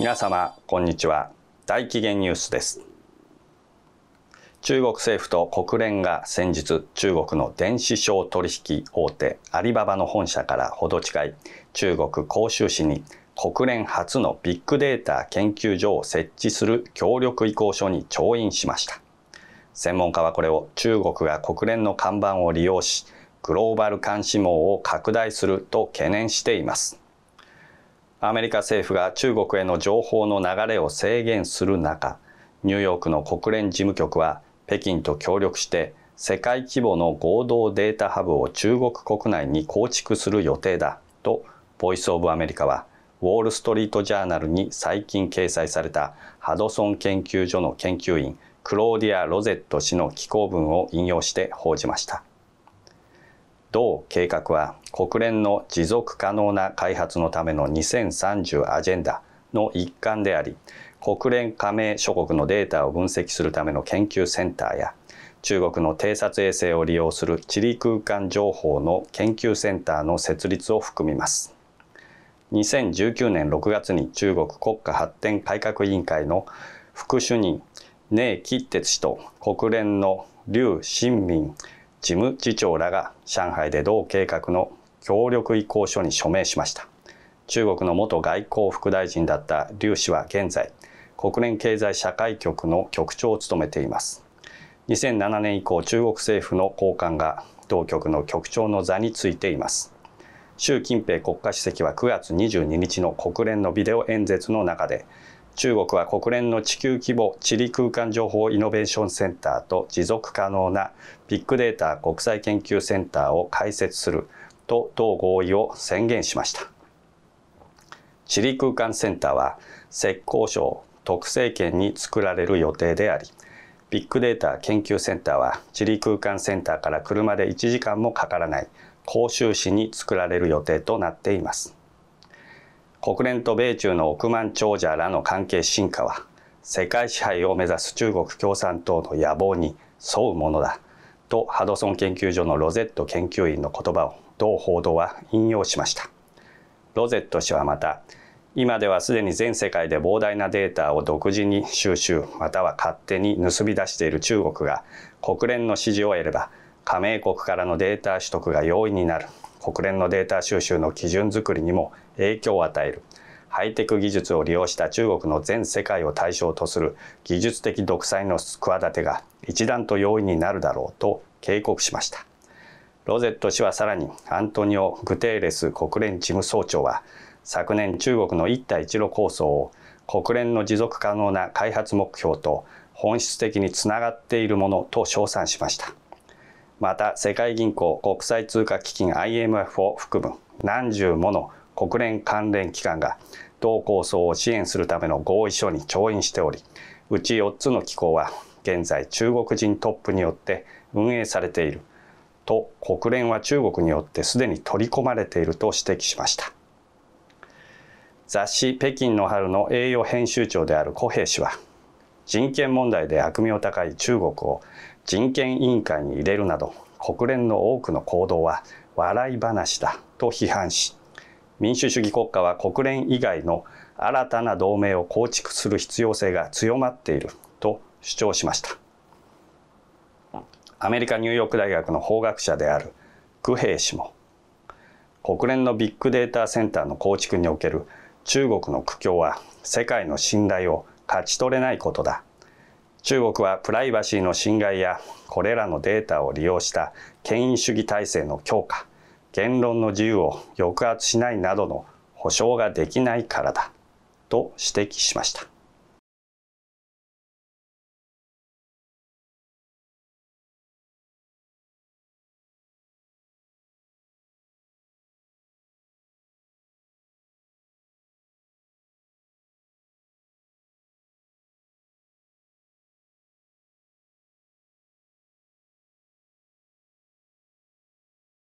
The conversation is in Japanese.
皆様こんにちは大紀元ニュースです中国政府と国連が先日中国の電子商取引大手アリババの本社からほど近い中国広州市に国連初のビッグデータ研究所を設置する協力意向書に調印しました専門家はこれを中国が国連の看板を利用しグローバル監視網を拡大すると懸念していますアメリカ政府が中国への情報の流れを制限する中ニューヨークの国連事務局は北京と協力して世界規模の合同データハブを中国国内に構築する予定だとボイス・オブ・アメリカはウォール・ストリート・ジャーナルに最近掲載されたハドソン研究所の研究員クローディア・ロゼット氏の寄稿文を引用して報じました。同計画は国連の持続可能な開発のための2030アジェンダの一環であり国連加盟諸国のデータを分析するための研究センターや中国の偵察衛星を利用する地理空間情報の研究センターの設立を含みます2019年6月に中国国家発展改革委員会の副主任寧吉哲氏と国連の劉新民事務次長らが上海で同計画の協力意向書に署名しました。中国の元外交副大臣だった劉氏は現在、国連経済社会局の局長を務めています。2007年以降、中国政府の高官が同局の局長の座についています。習近平国家主席は9月22日の国連のビデオ演説の中で、中国は国連の地球規模地理空間情報イノベーションセンターと持続可能なビッグデータ国際研究センターを開設すると同合意を宣言しました。地理空間センターは浙江省特政権に作られる予定であり、ビッグデータ研究センターは地理空間センターから車で1時間もかからない広州市に作られる予定となっています。国連と米中の億万長者らの関係進化は世界支配を目指す中国共産党の野望に沿うものだとハドソン研究所のロゼット研究員の言葉を同報道は引用しましたロゼット氏はまた今ではすでに全世界で膨大なデータを独自に収集または勝手に盗み出している中国が国連の支持を得れば加盟国からのデータ取得が容易になる国連のデータ収集の基準づくりにも影響を与えるハイテク技術を利用した中国の全世界を対象とする技術的独裁の企てが一段と容易になるだろうと警告しましたロゼット氏はさらにアントニオ・グテーレス国連事務総長は昨年中国の一帯一路構想を国連の持続可能な開発目標と本質的につながっているものと称賛しました。また世界銀行国際通貨基金 IMF を含む何十もの国連関連機関が同構想を支援するための合意書に調印しておりうち4つの機構は現在中国人トップによって運営されていると国連は中国によってすでに取り込まれていると指摘しました雑誌「北京の春」の栄誉編集長である小平氏は人権問題で悪名高い中国を人権委員会に入れるなど国連の多くの行動は笑い話だと批判し民主主義国家は国連以外の新たな同盟を構築する必要性が強まっていると主張しましたアメリカ・ニューヨーク大学の法学者であるクヘイ氏も国連のビッグデータセンターの構築における中国の苦境は世界の信頼を勝ち取れないことだ。中国はプライバシーの侵害やこれらのデータを利用した権威主義体制の強化、言論の自由を抑圧しないなどの保障ができないからだと指摘しました。